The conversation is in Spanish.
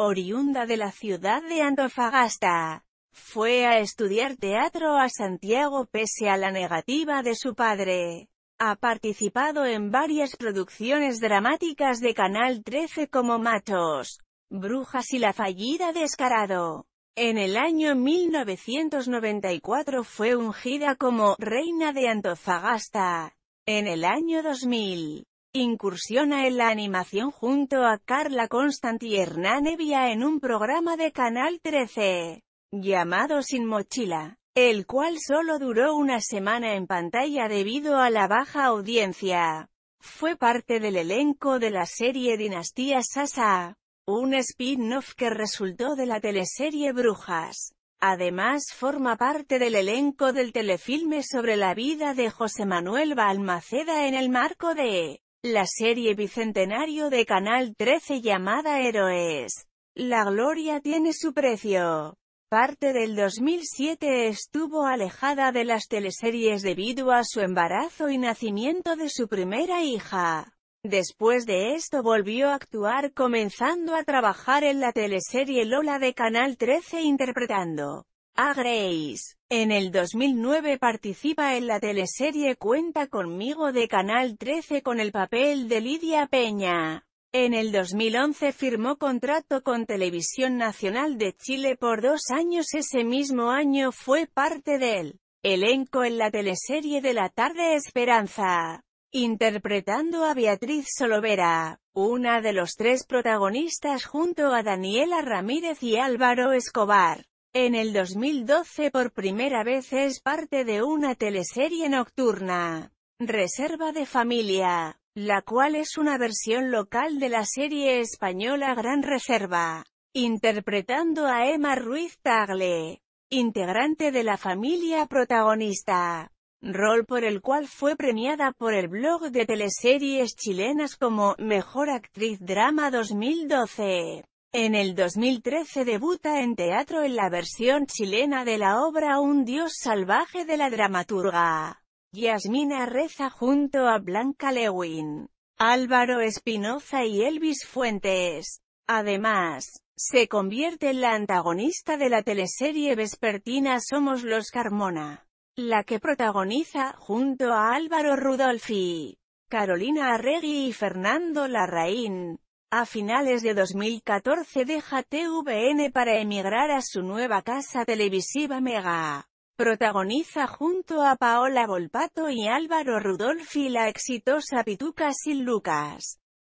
oriunda de la ciudad de Antofagasta. Fue a estudiar teatro a Santiago pese a la negativa de su padre. Ha participado en varias producciones dramáticas de Canal 13 como Matos, Brujas y La fallida descarado. En el año 1994 fue ungida como «Reina de Antofagasta». En el año 2000, Incursiona en la animación junto a Carla Constant y Hernán Evia en un programa de Canal 13, llamado Sin Mochila, el cual solo duró una semana en pantalla debido a la baja audiencia. Fue parte del elenco de la serie Dinastía Sasa, un spin-off que resultó de la teleserie Brujas. Además forma parte del elenco del telefilme sobre la vida de José Manuel Balmaceda en el marco de la serie bicentenario de Canal 13 llamada Héroes. La gloria tiene su precio. Parte del 2007 estuvo alejada de las teleseries debido a su embarazo y nacimiento de su primera hija. Después de esto volvió a actuar comenzando a trabajar en la teleserie Lola de Canal 13 interpretando a Grace. En el 2009 participa en la teleserie Cuenta conmigo de Canal 13 con el papel de Lidia Peña. En el 2011 firmó contrato con Televisión Nacional de Chile por dos años. Ese mismo año fue parte del elenco en la teleserie de la tarde Esperanza, interpretando a Beatriz Solovera, una de los tres protagonistas junto a Daniela Ramírez y Álvaro Escobar. En el 2012 por primera vez es parte de una teleserie nocturna, Reserva de Familia, la cual es una versión local de la serie española Gran Reserva, interpretando a Emma Ruiz Tagle, integrante de la familia protagonista, rol por el cual fue premiada por el blog de teleseries chilenas como Mejor Actriz Drama 2012. En el 2013 debuta en teatro en la versión chilena de la obra Un dios salvaje de la dramaturga Yasmina Reza junto a Blanca Lewin, Álvaro Espinoza y Elvis Fuentes. Además, se convierte en la antagonista de la teleserie vespertina Somos los Carmona, la que protagoniza, junto a Álvaro Rudolfi, Carolina Arregui y Fernando Larraín. A finales de 2014 deja TVN para emigrar a su nueva casa televisiva Mega. Protagoniza junto a Paola Volpato y Álvaro Rudolfi la exitosa Pituca sin Lucas.